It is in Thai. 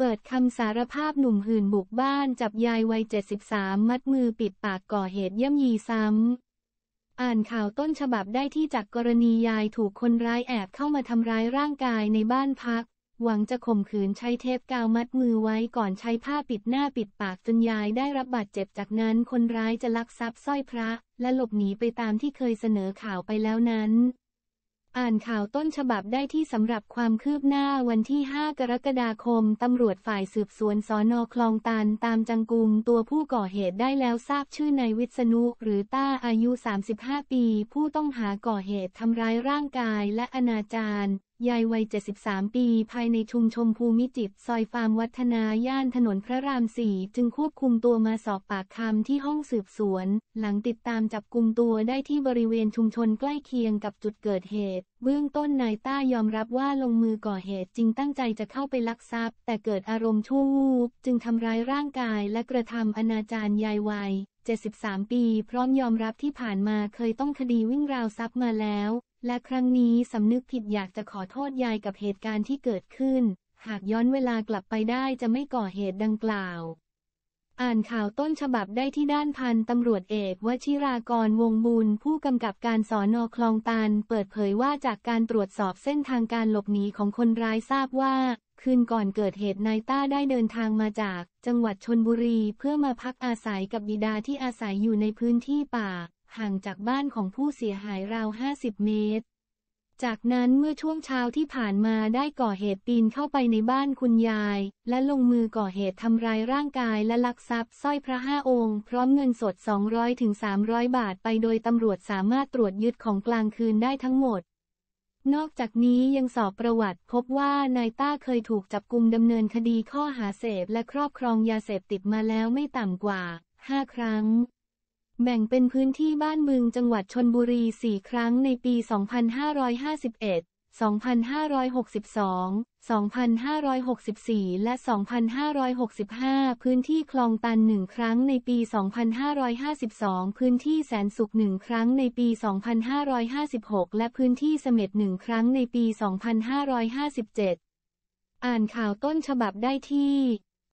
เปิดคำสารภาพหนุ่มหื่นบุกบ้านจับยายวัย 73 มัดมือปิดปากก่อเหตุเยี่ยมยีซ้ำ อ่านข่าวต้นฉบับได้ที่จากกรณียายถูกคนร้ายแอบเข้ามาทำร้ายร่างกายในบ้านพัก หวังจะข่มขืนใช้เทปกาวมัดมือไว้ก่อนใช้ผ้าปิดหน้าปิดปากจนยายได้รับบาดเจ็บจากนั้นคนร้ายจะลักทรัพย์สร้อยพระ และหลบหนีไปตามที่เคยเสนอข่าวไปแล้วนั้นอ่านข่าวต้นฉบับได้ที่สำหรับความคืบหน้าวันที่ 5 กรกฎาคม ตำรวจฝ่ายสืบสวนสอนอคลองตัน ตามจังกุมตัวผู้ก่อเหตุได้แล้วทราบชื่อนายวิษณุหรือต้าอายุ 35 ปี ผู้ต้องหาก่อเหตุทำร้ายร่างกายและอนาจารยายวัย 73 ปี ภายในชุมชมภูมิจิตซอยฟาร์มวัฒนา ย่านถนนพระรามสี่ จึงควบคุมตัวมาสอบปากคำที่ห้องสืบสวน หลังติดตามจับกลุ่มตัวได้ที่บริเวณชุมชนใกล้เคียงกับจุดเกิดเหตุ เบื้องต้นนายต้ายอมรับว่าลงมือก่อเหตุจริงตั้งใจจะเข้าไปลักทรัพย์ แต่เกิดอารมณ์ชั่ววูบ จึงทำร้ายร่างกายและกระทำอนาจารยายวัย 73 ปี พร้อมยอมรับที่ผ่านมาเคยต้องคดีวิ่งราวทรัพย์มาแล้วและครั้งนี้สำนึกผิดอยากจะขอโทษยายกับเหตุการณ์ที่เกิดขึ้น หากย้อนเวลากลับไปได้จะไม่ก่อเหตุดังกล่าว อ่านข่าวต้นฉบับได้ที่ด้านพันตำรวจเอกวชิรากรวงบุญผู้กำกับการสอนอคลองตันเปิดเผยว่าจากการตรวจสอบเส้นทางการหลบหนีของคนร้ายทราบว่าคืนก่อนเกิดเหตุนายต้าได้เดินทางมาจาก จังหวัดชนบุรีเพื่อมาพักอาศัยกับบิดาที่อาศัยอยู่ในพื้นที่ป่าห่างจากบ้านของผู้เสียหายราว 50 เมตร จากนั้นเมื่อช่วงเช้าที่ผ่านมาได้ก่อเหตุปีนเข้าไปในบ้านคุณยาย และลงมือก่อเหตุทำร้ายร่างกายและลักทรัพย์สร้อยพระห้าองค์ พร้อมเงินสด 200-300 บาทไปโดยตำรวจสามารถตรวจยึดของกลางคืนได้ทั้งหมด นอกจากนี้ยังสอบประวัติพบว่านายต้าเคยถูกจับกุมดำเนินคดีข้อหาเสพและครอบครองยาเสพติดมาแล้วไม่ต่ำกว่า 5 ครั้งแบ่งเป็นพื้นที่บ้านเมืองจังหวัดชนบุรี 4 ครั้งในปี 2551 2562 2564 และ 2565 พื้นที่คลองตันหนึ่งครั้งในปี 2552 พื้นที่แสนสุขหนึ่งครั้งในปี 2556 และพื้นที่เสม็ดหนึ่งครั้งในปี 2557 อ่านข่าวต้นฉบับได้ที่